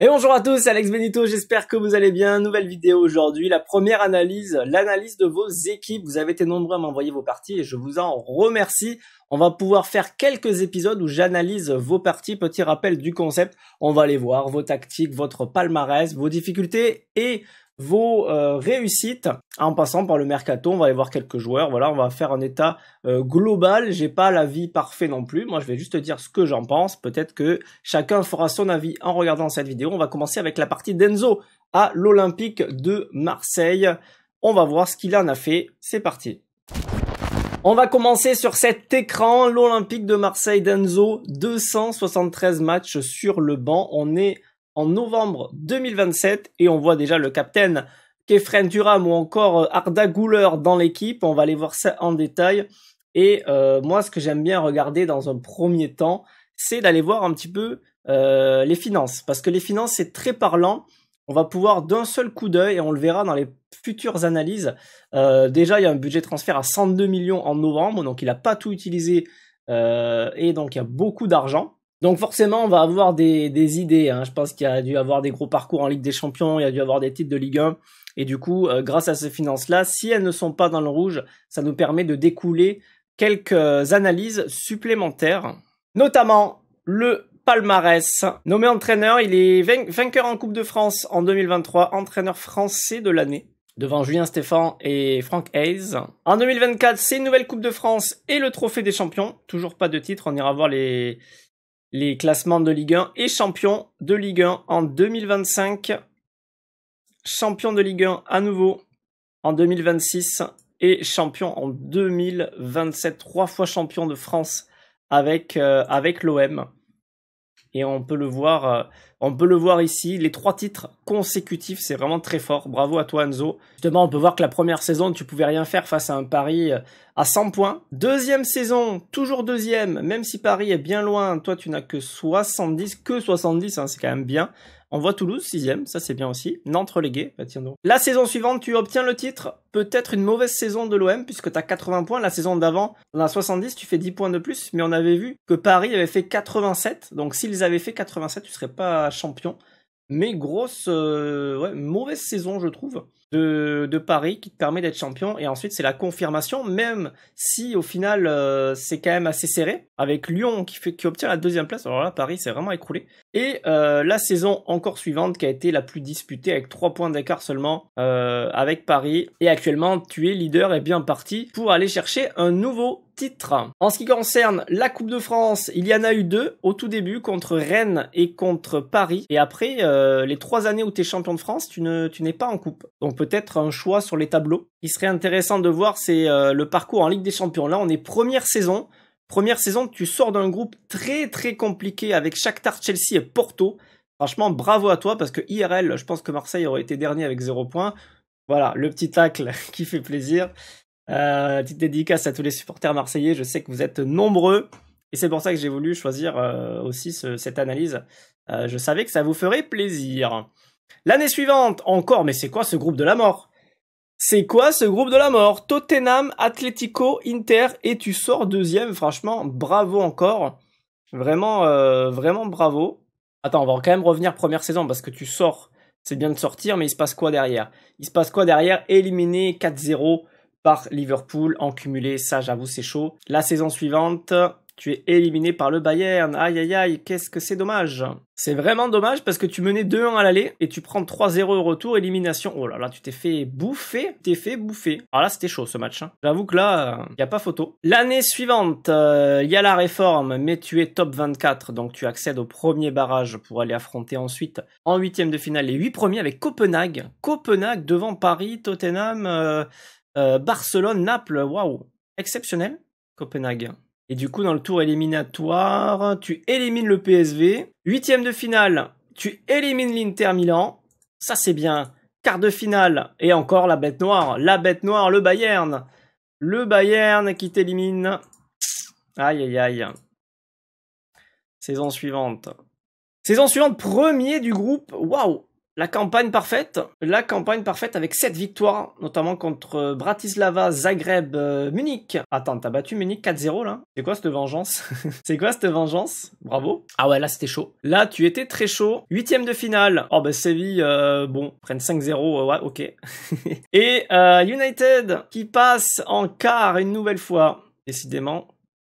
Et bonjour à tous, Alex Benito, j'espère que vous allez bien. Nouvelle vidéo aujourd'hui, la première analyse, l'analyse de vos équipes. Vous avez été nombreux à m'envoyer vos parties et je vous en remercie. On va pouvoir faire quelques épisodes où j'analyse vos parties. Petit rappel du concept, on va aller voir vos tactiques, votre palmarès, vos difficultés et vos euh, réussites en passant par le mercato. On va aller voir quelques joueurs. Voilà, on va faire un état euh, global. J'ai pas l'avis parfait non plus. Moi, je vais juste dire ce que j'en pense. Peut-être que chacun fera son avis en regardant cette vidéo. On va commencer avec la partie d'Enzo à l'Olympique de Marseille. On va voir ce qu'il en a fait. C'est parti. On va commencer sur cet écran, l'Olympique de Marseille d'Enzo, 273 matchs sur le banc. On est en novembre 2027 et on voit déjà le capitaine Kefren Durham ou encore euh, Arda Güler dans l'équipe. On va aller voir ça en détail. Et euh, moi, ce que j'aime bien regarder dans un premier temps, c'est d'aller voir un petit peu euh, les finances. Parce que les finances, c'est très parlant. On va pouvoir d'un seul coup d'œil, et on le verra dans les futures analyses, déjà, il y a un budget de transfert à 102 millions en novembre, donc il n'a pas tout utilisé, et donc il y a beaucoup d'argent. Donc forcément, on va avoir des, idées. Hein. Je pense qu'il y a dû avoir des gros parcours en Ligue des Champions, il y a dû avoir des titres de Ligue 1. Et du coup, euh, grâce à ces finances-là, si elles ne sont pas dans le rouge, ça nous permet de découler quelques analyses supplémentaires, notamment le palmarès. Nommé entraîneur, il est vainqueur en Coupe de France en 2023, entraîneur français de l'année devant Julien Stéphane et Frank Hayes. En 2024, c'est une nouvelle Coupe de France et le Trophée des Champions. Toujours pas de titre, on ira voir les, les classements de Ligue 1 et champion de Ligue 1 en 2025. Champion de Ligue 1 à nouveau en 2026 et champion en 2027, trois fois champion de France avec, euh, avec l'OM et on peut le voir, euh, on peut le voir ici. Les trois titres consécutifs, c'est vraiment très fort. Bravo à toi Anzo. Justement, on peut voir que la première saison, tu pouvais rien faire face à un Paris euh, à 100 points. Deuxième saison, toujours deuxième, même si Paris est bien loin. Toi, tu n'as que 70, que 70, hein, c'est quand même bien. On voit Toulouse, sixième, ça c'est bien aussi. Nantes relégué, bah tiens donc. La saison suivante, tu obtiens le titre. Peut-être une mauvaise saison de l'OM, puisque t'as 80 points. La saison d'avant, on 70, tu fais 10 points de plus. Mais on avait vu que Paris avait fait 87. Donc s'ils avaient fait 87, tu serais pas champion. Mais grosse, euh, ouais, mauvaise saison, je trouve, de, Paris qui te permet d'être champion. Et ensuite, c'est la confirmation, même si au final, euh, c'est quand même assez serré, avec Lyon qui, qui obtient la deuxième place. Alors là, Paris s'est vraiment écroulé. Et euh, la saison encore suivante qui a été la plus disputée avec 3 points d'écart seulement euh, avec Paris. Et actuellement, tu es leader et bien parti pour aller chercher un nouveau titre. En ce qui concerne la Coupe de France, il y en a eu deux au tout début contre Rennes et contre Paris. Et après, euh, les trois années où tu es champion de France, tu ne n'es pas en coupe. Donc peut-être un choix sur les tableaux. Il serait intéressant de voir c'est le parcours en Ligue des Champions. Là, on est première saison. Première saison, tu sors d'un groupe très très compliqué avec Shakhtar, Chelsea et Porto. Franchement, bravo à toi parce que IRL, je pense que Marseille aurait été dernier avec zéro points. Voilà, le petit tacle qui fait plaisir. Euh, petite dédicace à tous les supporters marseillais, je sais que vous êtes nombreux. Et c'est pour ça que j'ai voulu choisir euh, aussi cette analyse. Euh, je savais que ça vous ferait plaisir. L'année suivante, encore, mais c'est quoi ce groupe de la mort c'est quoi ce groupe de la mort Tottenham, Atletico, Inter et tu sors deuxième. Franchement, bravo encore. Vraiment, euh, vraiment bravo. Attends, on va quand même revenir première saison parce que tu sors. C'est bien de sortir, mais il se passe quoi derrière Il se passe quoi derrière Éliminé 4-0 par Liverpool en cumulé. Ça, j'avoue, c'est chaud. La saison suivante, tu es éliminé par le Bayern. Aïe aïe aïe, qu'est-ce que c'est dommage. C'est vraiment dommage parce que tu menais 2-1 à l'aller et tu prends 3-0 au retour, élimination. Oh là là, tu t'es fait bouffer, t'es fait bouffer. Alors ah là, c'était chaud ce match. Hein. J'avoue que là, il euh, n'y a pas photo. L'année suivante, il euh, y a la réforme, mais tu es top 24, donc tu accèdes au premier barrage pour aller affronter ensuite en huitième de finale les huit premiers avec Copenhague. Copenhague devant Paris, Tottenham, euh, Barcelone, Naples. Waouh, exceptionnel. Copenhague. Et du coup, dans le tour éliminatoire, tu élimines le PSV. Huitième de finale, tu élimines l'Inter Milan. Ça, c'est bien. Quart de finale, et encore la bête noire. La bête noire, le Bayern. Le Bayern qui t'élimine. Aïe, aïe, aïe. Saison suivante. Saison suivante, premier du groupe. Waouh la campagne parfaite, la campagne parfaite avec 7 victoires, notamment contre euh, Bratislava, Zagreb, euh, Munich. Attends, t'as battu Munich 4-0 là C'est quoi cette vengeance C'est quoi cette vengeance Bravo. Ah ouais, là c'était chaud. Là, tu étais très chaud. Huitième de finale. Oh bah Séville, euh, bon, prennent 5-0, ouais, ok. Et United qui passe en quart une nouvelle fois. Décidément,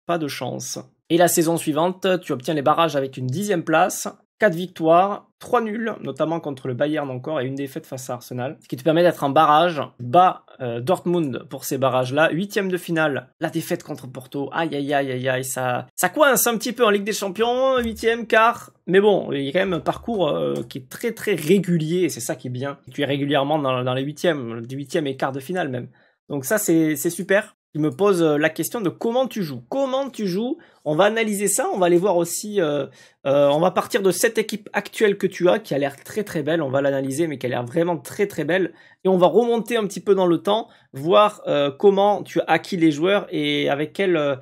pas de chance. Et la saison suivante, tu obtiens les barrages avec une dixième place. 4 victoires, 3 nuls, notamment contre le Bayern encore, et une défaite face à Arsenal, ce qui te permet d'être en barrage, bas euh, Dortmund pour ces barrages-là, 8 huitième de finale, la défaite contre Porto, aïe aïe aïe aïe aïe, ça, coince un petit peu en Ligue des Champions, huitième, quart, mais bon, il y a quand même un parcours euh, qui est très très régulier, et c'est ça qui est bien, tu es régulièrement dans, dans les huitièmes, du huitième et quart de finale même. Donc ça c'est super qui me pose euh, la question de comment tu joues. Comment tu joues On va analyser ça, on va aller voir aussi, euh, euh, on va partir de cette équipe actuelle que tu as, qui a l'air très très belle, on va l'analyser, mais qui a l'air vraiment très très belle, et on va remonter un petit peu dans le temps, voir comment tu as acquis les joueurs et avec quel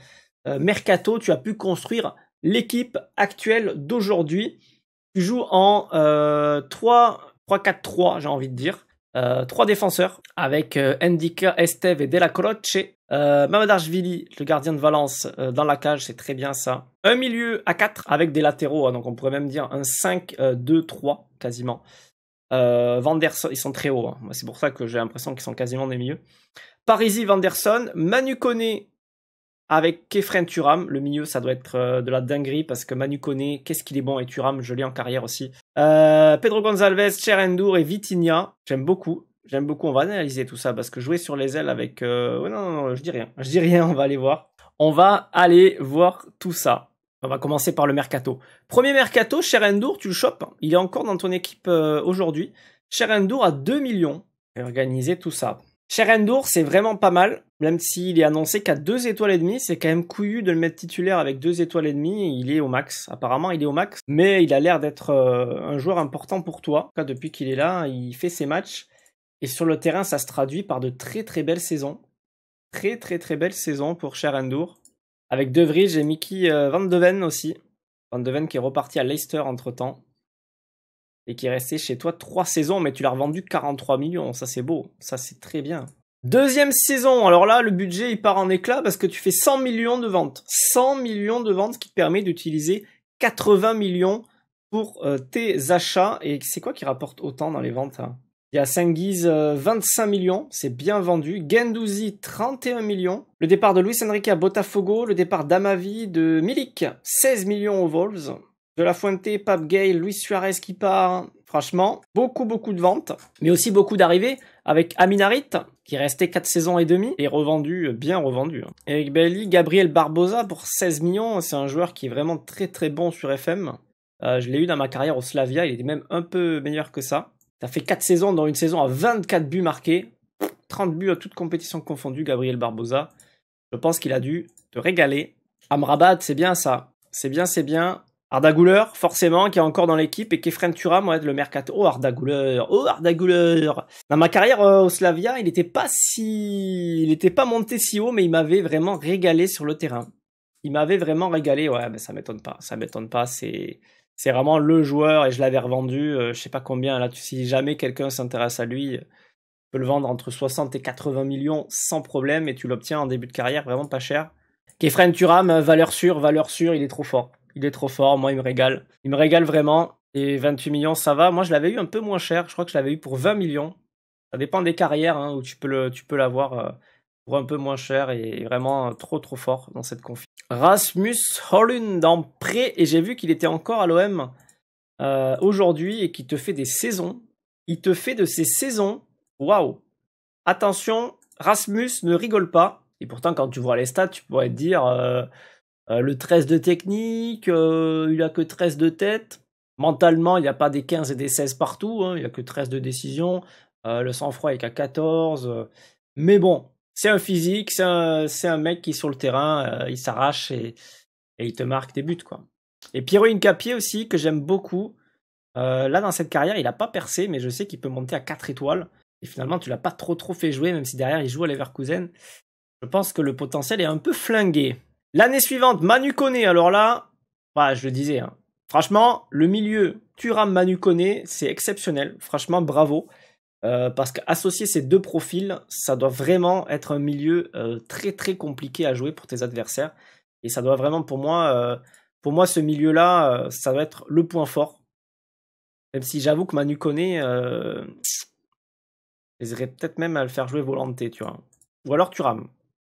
mercato tu as pu construire l'équipe actuelle d'aujourd'hui. Tu joues en 3-4-3, j'ai envie de dire. Euh, trois défenseurs avec euh, Endika, Esteve et Della Croce euh, Jvili, le gardien de Valence, euh, dans la cage, c'est très bien ça. Un milieu à 4 avec des latéraux, hein, donc on pourrait même dire un 5-2-3 euh, quasiment. Euh, Vanderson, ils sont très hauts, hein. c'est pour ça que j'ai l'impression qu'ils sont quasiment des milieux. Parisi, Vanderson, Manu Koné avec Kefren Turam. Le milieu, ça doit être de la dinguerie parce que Manu Koné, qu'est-ce qu'il est bon, et Turam, je l'ai en carrière aussi. Pedro Gonzalez, Cherendour et Vitinha, j'aime beaucoup. J'aime beaucoup, on va analyser tout ça parce que jouer sur les ailes avec... Euh, non, non, je dis rien. Je dis rien, on va aller voir. On va aller voir tout ça. On va commencer par le mercato. Premier mercato, Endur, tu le chopes. Il est encore dans ton équipe euh, aujourd'hui. aujourd'hui. Endur à 2 millions. Et organiser tout ça. Endur, c'est vraiment pas mal. Même s'il est annoncé qu'à 2 étoiles et demie, c'est quand même couillu de le mettre titulaire avec 2 étoiles et demie. Il est au max. Apparemment, il est au max. Mais il a l'air d'être euh, un joueur important pour toi. cas, depuis qu'il est là, il fait ses matchs. Et sur le terrain, ça se traduit par de très très belles saisons. Très très très belles saisons pour Cher Avec De et Mickey euh, Van Deven aussi. Van Deven qui est reparti à Leicester entre temps. Et qui est resté chez toi trois saisons, mais tu l'as revendu 43 millions. Ça c'est beau. Ça c'est très bien. Deuxième saison, alors là, le budget il part en éclat parce que tu fais 100 millions de ventes. 100 millions de ventes qui te permet d'utiliser 80 millions pour euh, tes achats. Et c'est quoi qui rapporte autant dans les ventes hein il y a Sengiz, 25 euh, millions, c'est bien vendu. Gendouzi, 31 millions. Le départ de Luis Enrique à Botafogo, le départ d'Amavi, de Milik, 16 millions aux Wolves. De La Fuente, Pape Gay, Luis Suarez qui part. Franchement, beaucoup, beaucoup de ventes, mais aussi beaucoup d'arrivées avec Aminarit, qui restait 4 saisons et demie, et revendu, bien revendu. Hein. Eric Bailly, Gabriel Barbosa pour 16 millions, c'est un joueur qui est vraiment très très bon sur FM. Euh, je l'ai eu dans ma carrière au Slavia, il était même un peu meilleur que ça. T'as fait 4 saisons, dans une saison à 24 buts marqués, 30 buts à toute compétition confondue, Gabriel Barbosa. Je pense qu'il a dû te régaler. Amrabat, c'est bien ça. C'est bien, c'est bien. Arda forcément, qui est encore dans l'équipe, et Kefren Turam, moi, le mercato. Oh, Arda oh, Arda Dans ma carrière euh, au Slavia, il n'était pas si... Il n'était pas monté si haut, mais il m'avait vraiment régalé sur le terrain. Il m'avait vraiment régalé, ouais, mais ça m'étonne pas, ça m'étonne pas, c'est c'est vraiment le joueur et je l'avais revendu, euh, je sais pas combien. Là, si jamais quelqu'un s'intéresse à lui, tu peux le vendre entre 60 et 80 millions sans problème et tu l'obtiens en début de carrière vraiment pas cher. Kefren Turam, euh, valeur sûre, valeur sûre, il est trop fort. Il est trop fort, moi il me régale. Il me régale vraiment. Et 28 millions, ça va. Moi je l'avais eu un peu moins cher, je crois que je l'avais eu pour 20 millions. Ça dépend des carrières hein, où tu peux l'avoir euh, pour un peu moins cher et vraiment trop trop fort dans cette Rasmus Hollund en prêt et j'ai vu qu'il était encore à l'OM euh, aujourd'hui et qu'il te fait des saisons. Il te fait de ses saisons. Waouh Attention, Rasmus ne rigole pas. Et pourtant, quand tu vois les stats, tu pourrais te dire euh, euh, le 13 de technique, il a que 13 de tête. Mentalement, il n'y a pas des 15 et des 16 partout. Hein. il n'y a que 13 de décision. le sang-froid est qu'à 14. mais bon, c'est un physique, c'est un, mec qui sur le terrain, euh, il s'arrache et, il te marque des buts quoi. Et Pierrot Incapié aussi que j'aime beaucoup. Euh, là dans cette carrière, il n'a pas percé, mais je sais qu'il peut monter à 4 étoiles. Et finalement, tu l'as pas trop trop fait jouer, même si derrière il joue à Leverkusen. Je pense que le potentiel est un peu flingué. L'année suivante, Manu Koné. Alors là, bah, je le disais, hein. franchement, le milieu Thuram Manu Koné, c'est exceptionnel. Franchement, bravo. Euh, parce qu'associer ces deux profils, ça doit vraiment être un milieu euh, très très compliqué à jouer pour tes adversaires. Et ça doit vraiment, pour moi, euh, pour moi, ce milieu-là, ça doit être le point fort. Même si j'avoue que Manu connaît, serait peut-être même à le faire jouer volonté tu vois. Ou alors tu rames.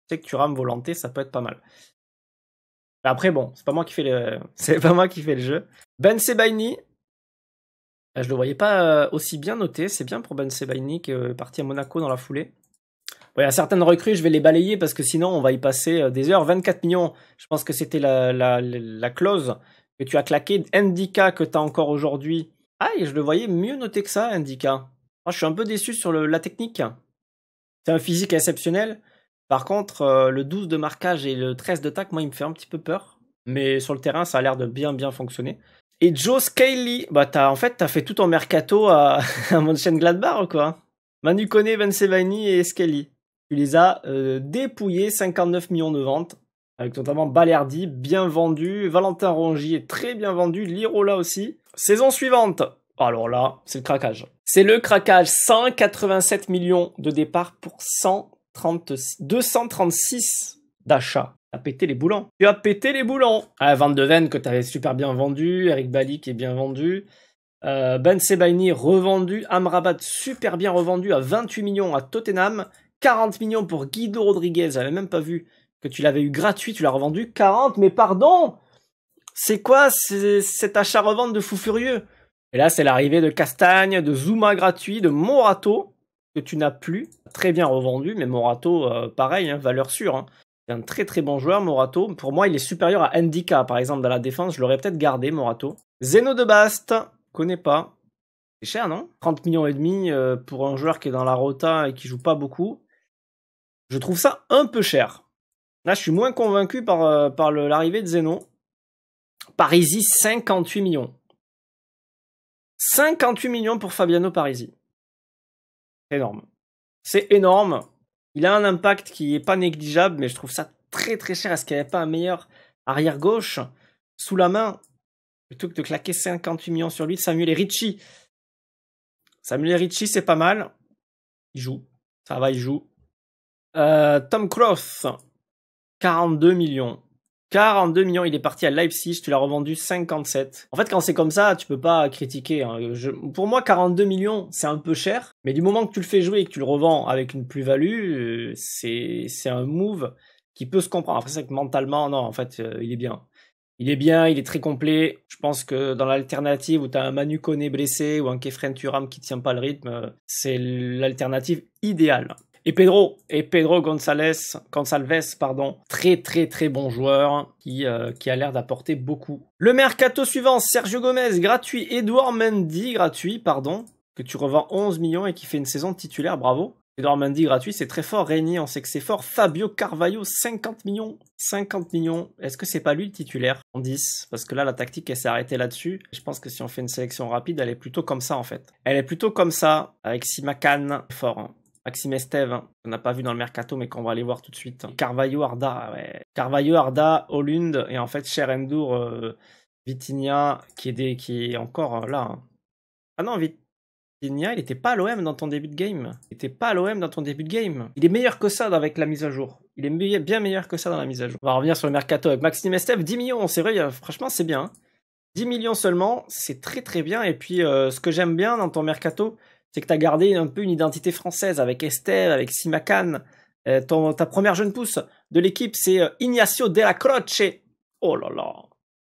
Tu sais que tu rames volonté ça peut être pas mal. Après, bon, c'est pas moi qui fais le, c'est pas moi qui fais le jeu. Ben Sebaini, euh, je ne le voyais pas euh, aussi bien noté. C'est bien pour Ben Sebaini parti à Monaco dans la foulée. il y a certaines recrues, je vais les balayer parce que sinon on va y passer euh, des heures. 24 millions, je pense que c'était la, la, clause que tu as claqué Indica que tu as encore aujourd'hui. Ah, et je le voyais mieux noté que ça, Indica. je suis un peu déçu sur la technique. C'est un physique exceptionnel. Par contre, le 12 de marquage et le 13 de tac, moi, il me fait un petit peu peur. Mais sur le terrain, ça a l'air de bien, bien fonctionner. Et Joe Scaly, bah en fait t'as fait tout ton mercato à, à ou quoi. Manu Koné, Ben et Scaly. Tu les as euh, dépouillés, 59 millions de ventes, avec notamment Balerdi bien vendu, Valentin est très bien vendu, Lirola aussi. Saison suivante, alors là c'est le craquage. C'est le craquage, 187 millions de départs pour 130, 236 d'achats as pété les boulons. Tu as pété les boulons. Ah, Van de Ven que avais super bien vendu, Eric Bali qui est bien vendu. Euh, ben Sebaini revendu, Amrabat super bien revendu à 28 millions à Tottenham, 40 millions pour Guido Rodriguez, j'avais même pas vu que tu l'avais eu gratuit, tu l'as revendu 40, mais pardon C'est quoi cet achat-revente de fou furieux Et là c'est l'arrivée de Castagne, de Zuma gratuit, de Morato, que tu n'as plus, très bien revendu, mais Morato euh, pareil, hein, valeur sûre. Hein un très très bon joueur, Morato. Pour moi, il est supérieur à Ndika, par exemple, dans la défense. Je l'aurais peut-être gardé, Morato. Zeno de Bast, connaît pas. C'est cher, non 30 millions et demi euh, pour un joueur qui est dans la rota et qui joue pas beaucoup. Je trouve ça un peu cher. Là, je suis moins convaincu par, euh, par l'arrivée de Zeno. Parisi, 58 millions. 58 millions pour Fabiano Parisi. Énorme. C'est énorme. Il a un impact qui n'est pas négligeable, mais je trouve ça très très cher. Est-ce qu'il n'y avait pas un meilleur arrière gauche sous la main plutôt que de claquer 58 millions sur lui Samuel et Ritchie. Samuel et Ritchie, c'est pas mal. Il joue. Ça va, il joue. Euh, Tom Cross, 42 millions. 42 millions, il est parti à Leipzig, tu l'as revendu 57. En fait, quand c'est comme ça, tu peux pas critiquer. Hein. pour moi, 42 millions, c'est un peu cher, mais du moment que tu le fais jouer et que tu le revends avec une plus-value, euh, c'est un move qui peut se comprendre. Après, c'est que mentalement, non, en fait, euh, il est bien. Il est bien, il est très complet. Je pense que dans l'alternative où tu as un Manu Koné blessé ou un Kefren Turam qui tient pas le rythme, euh, c'est l'alternative idéale. Et Pedro, et Pedro Gonzalez Gonçalves, pardon, très très très bon joueur qui, euh, qui a l'air d'apporter beaucoup. Le mercato suivant, Sergio Gomez, gratuit. Edouard Mendy, gratuit, pardon, que tu revends 11 millions et qui fait une saison titulaire, bravo. Edouard Mendy gratuit, c'est très fort. Rémi, on sait que c'est fort. Fabio Carvalho, 50 millions. 50 millions. Est-ce que c'est pas lui le titulaire en 10 Parce que là, la tactique, elle s'est arrêtée là-dessus. Je pense que si on fait une sélection rapide, elle est plutôt comme ça, en fait. Elle est plutôt comme ça, avec Simakan, fort. Hein. Maxime Esteve, hein. on qu'on n'a pas vu dans le mercato, mais qu'on va aller voir tout de suite. Hein. Carvalho, Arda, ouais. Carvalho, Arda, Olund, et en fait, Cher Endur, euh, qui est, encore euh, là. Hein. Ah non, Vitinia, il n'était pas à l'OM dans ton début de game. Il n'était pas à l'OM dans ton début de game. Il est meilleur que ça avec la mise à jour. Il est bien meilleur que ça dans la mise à jour. On va revenir sur le mercato avec Maxime Esteve. 10 millions, c'est vrai, franchement, c'est bien. 10 millions seulement, c'est très très bien. Et puis, euh, ce que j'aime bien dans ton mercato, c'est que tu as gardé un peu une identité française avec Esther, avec Simacan. Euh, ton, ta première jeune pousse de l'équipe, c'est euh, Ignacio de la Croce. Oh là là,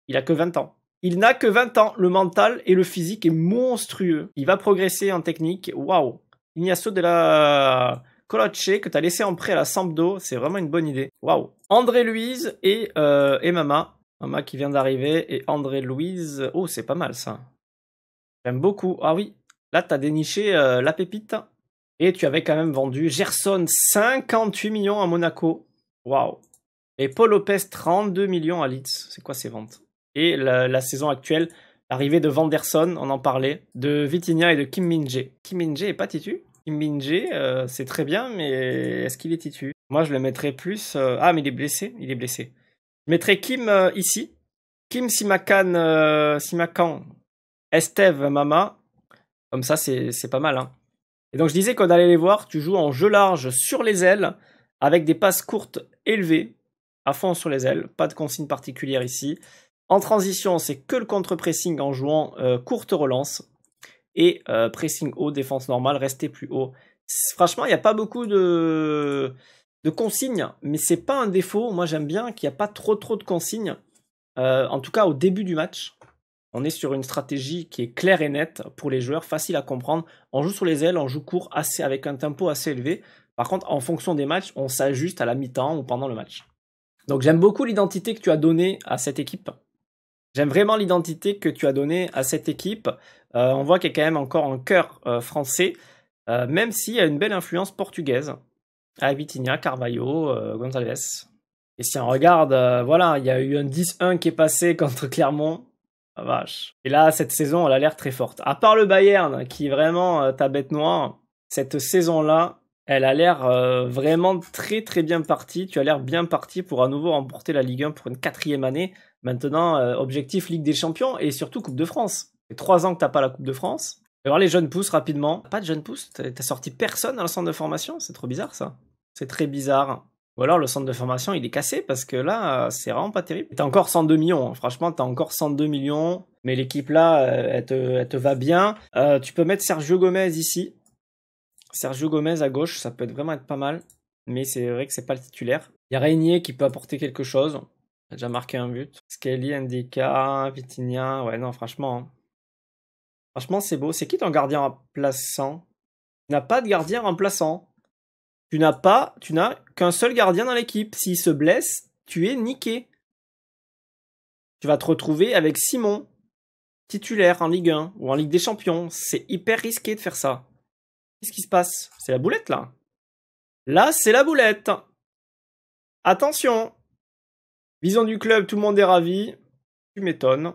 il a que 20 ans. Il n'a que 20 ans, le mental et le physique est monstrueux. Il va progresser en technique, waouh. Ignacio de la Croce, que tu as laissé en prêt à la Sampdo, c'est vraiment une bonne idée. Waouh. André Louise et, euh, et Mama. Mama qui vient d'arriver et André Louise. Oh, c'est pas mal ça. J'aime beaucoup. Ah oui, Là, tu as déniché euh, la pépite et tu avais quand même vendu Gerson 58 millions à Monaco. Waouh. Et Paul Lopez 32 millions à Leeds. C'est quoi ces ventes Et la, saison actuelle, l'arrivée de Vanderson, on en parlait, de Vitinha et de Kim Minje. Kim Min-jae est pas titu Kim Minje, euh, c'est très bien, mais est-ce qu'il est titu Moi, je le mettrais plus. Euh, ah, mais il est blessé. Il est blessé. Je mettrais Kim ici. Kim Simakan, Simakan, Estev, Mama comme ça, c'est pas mal. Hein. Et donc, je disais qu'on allait les voir, tu joues en jeu large sur les ailes, avec des passes courtes élevées, à fond sur les ailes, pas de consigne particulière ici. En transition, c'est que le contre-pressing en jouant euh, courte relance. Et euh, pressing haut, défense normale, rester plus haut. Franchement, il n'y a pas beaucoup de, de consignes, mais c'est pas un défaut. Moi, j'aime bien qu'il n'y a pas trop trop de consignes. Euh, en tout cas, au début du match on est sur une stratégie qui est claire et nette pour les joueurs, facile à comprendre. On joue sur les ailes, on joue court assez, avec un tempo assez élevé. Par contre, en fonction des matchs, on s'ajuste à la mi-temps ou pendant le match. Donc j'aime beaucoup l'identité que tu as donnée à cette équipe. J'aime vraiment l'identité que tu as donnée à cette équipe. Euh, on voit qu'il y a quand même encore un cœur euh, français, euh, même s'il y a une belle influence portugaise. À Carvalho, Gonzalez. Et si on regarde, voilà, il y a eu un 10-1 qui est passé contre Clermont ah, vache. Et là, cette saison, elle a l'air très forte. À part le Bayern, qui est vraiment euh, ta bête noire, cette saison-là, elle a l'air euh, vraiment très très bien partie. Tu as l'air bien parti pour à nouveau remporter la Ligue 1 pour une quatrième année. Maintenant, euh, objectif Ligue des Champions et surtout Coupe de France. C'est trois ans que tu t'as pas la Coupe de France. Et voir les jeunes pousses rapidement. Pas de jeunes pousses T'as sorti personne dans le centre de formation C'est trop bizarre ça. C'est très bizarre. Ou alors le centre de formation, il est cassé parce que là, euh, c'est vraiment pas terrible. T'as encore 102 millions, hein. franchement, t'as encore 102 millions, mais l'équipe là, euh, elle te, va bien. Euh, tu peux mettre Sergio Gomez ici. Sergio Gomez à gauche, ça peut être vraiment être pas mal, mais c'est vrai que c'est pas le titulaire. Il y a Régnier qui peut apporter quelque chose. Il a déjà marqué un but. Skelly, Indica, Vitinia. ouais, non, franchement. Hein. Franchement, c'est beau. C'est qui ton gardien remplaçant Il n'a pas de gardien remplaçant. Tu n'as pas, tu n'as qu'un seul gardien dans l'équipe. S'il se blesse, tu es niqué. Tu vas te retrouver avec Simon, titulaire en Ligue 1 ou en Ligue des Champions. C'est hyper risqué de faire ça. Qu'est-ce qui se passe C'est la boulette là. Là, c'est la boulette. Attention. Vision du club, tout le monde est ravi. Tu m'étonnes.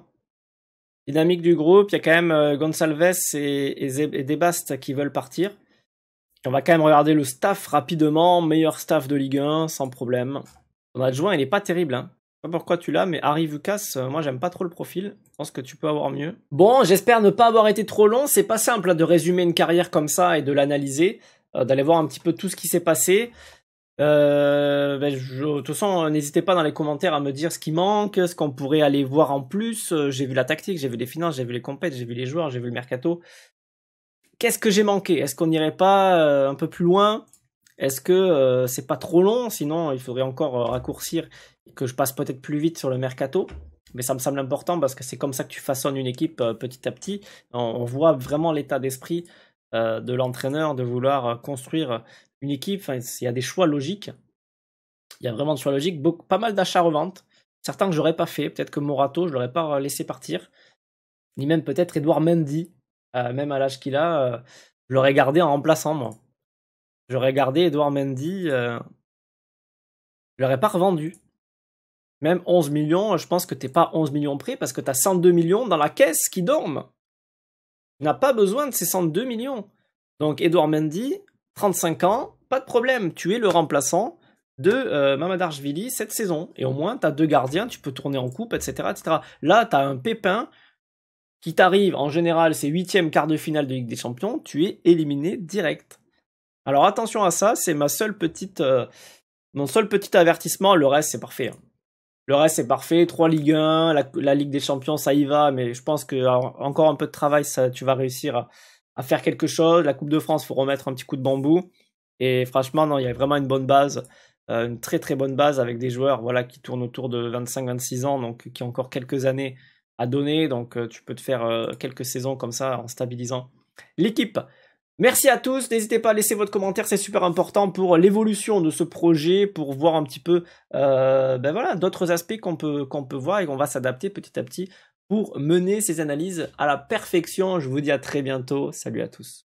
Dynamique du groupe, il y a quand même euh, Gonsalves et, et, qui veulent partir. On va quand même regarder le staff rapidement. Meilleur staff de Ligue 1, sans problème. Ton adjoint, il n'est pas terrible. Hein. ne sais pas pourquoi tu l'as, mais Harry Vukas, euh, moi j'aime pas trop le profil. Je pense que tu peux avoir mieux. Bon, j'espère ne pas avoir été trop long. C'est pas simple hein, de résumer une carrière comme ça et de l'analyser, euh, d'aller voir un petit peu tout ce qui s'est passé. Euh, ben, de toute façon, n'hésitez pas dans les commentaires à me dire ce qui manque, ce qu'on pourrait aller voir en plus. J'ai vu la tactique, j'ai vu les finances, j'ai vu les compètes, j'ai vu les joueurs, j'ai vu le mercato qu'est-ce que j'ai manqué Est-ce qu'on n'irait pas euh, un peu plus loin Est-ce que euh, c'est pas trop long Sinon, il faudrait encore euh, raccourcir et que je passe peut-être plus vite sur le mercato. Mais ça me semble important parce que c'est comme ça que tu façonnes une équipe petit à petit. On, voit vraiment l'état d'esprit de l'entraîneur de vouloir construire une équipe. Enfin, il y a des choix logiques. Il y a vraiment des choix logiques. pas mal d'achats-reventes. Certains que j'aurais pas fait. Peut-être que Morato, je l'aurais pas laissé partir. Ni même peut-être Edouard Mendy, euh, même à l'âge qu'il a, euh, je l'aurais gardé en remplaçant, moi. J'aurais gardé Edouard Mendy, euh, je l'aurais pas revendu. Même 11 millions, je pense que t'es pas 11 millions pris parce que t'as 102 millions dans la caisse qui dorment. Tu n'as pas besoin de ces 102 millions. Donc Edouard Mendy, 35 ans, pas de problème, tu es le remplaçant de euh, Mamadarjvili cette saison. Et au moins, tu as deux gardiens, tu peux tourner en coupe, etc. etc. Là, tu as un pépin, qui t'arrive, en général, c'est huitième quart de finale de Ligue des Champions, tu es éliminé direct. Alors attention à ça, c'est ma seule petite, euh, mon seul petit avertissement. Le reste, c'est parfait. Hein. Le reste, c'est parfait. 3 Ligue 1, la, Ligue des Champions, ça y va, mais je pense que encore un peu de travail, ça, tu vas réussir à, faire quelque chose. La Coupe de France, faut remettre un petit coup de bambou. Et franchement, non, il y a vraiment une bonne base, euh, une très très bonne base avec des joueurs, voilà, qui tournent autour de 25-26 ans, donc qui ont encore quelques années à donner. Donc, euh, tu peux te faire euh, quelques saisons comme ça en stabilisant l'équipe. Merci à tous, n'hésitez pas à laisser votre commentaire, c'est super important pour l'évolution de ce projet, pour voir un petit peu euh, ben voilà, d'autres aspects qu'on peut, qu'on peut voir et qu'on va s'adapter petit à petit pour mener ces analyses à la perfection. Je vous dis à très bientôt, salut à tous.